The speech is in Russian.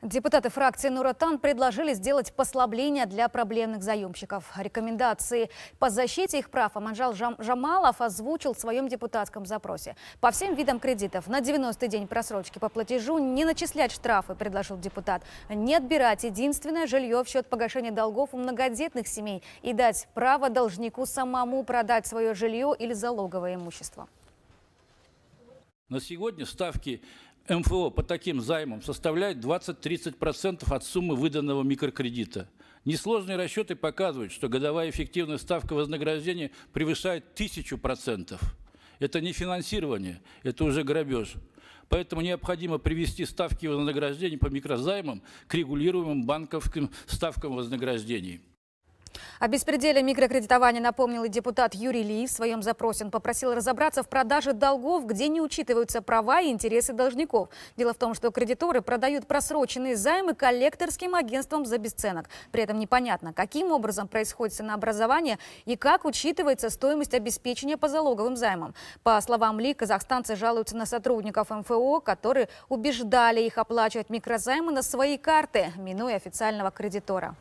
Депутаты фракции «Нуротан» предложили сделать послабление для проблемных заемщиков. Рекомендации по защите их прав Аманжал Жам Жамалов озвучил в своем депутатском запросе. По всем видам кредитов на 90-й день просрочки по платежу не начислять штрафы, предложил депутат, не отбирать единственное жилье в счет погашения долгов у многодетных семей и дать право должнику самому продать свое жилье или залоговое имущество. На сегодня ставки МФО по таким займам составляют 20-30% от суммы выданного микрокредита. Несложные расчеты показывают, что годовая эффективная ставка вознаграждения превышает 1000%. Это не финансирование, это уже грабеж. Поэтому необходимо привести ставки вознаграждений по микрозаймам к регулируемым банковским ставкам вознаграждений. О беспределе микрокредитования напомнил и депутат Юрий Ли. В своем запросе он попросил разобраться в продаже долгов, где не учитываются права и интересы должников. Дело в том, что кредиторы продают просроченные займы коллекторским агентствам за бесценок. При этом непонятно, каким образом происходит ценообразование и как учитывается стоимость обеспечения по залоговым займам. По словам Ли, казахстанцы жалуются на сотрудников МФО, которые убеждали их оплачивать микрозаймы на свои карты, минуя официального кредитора.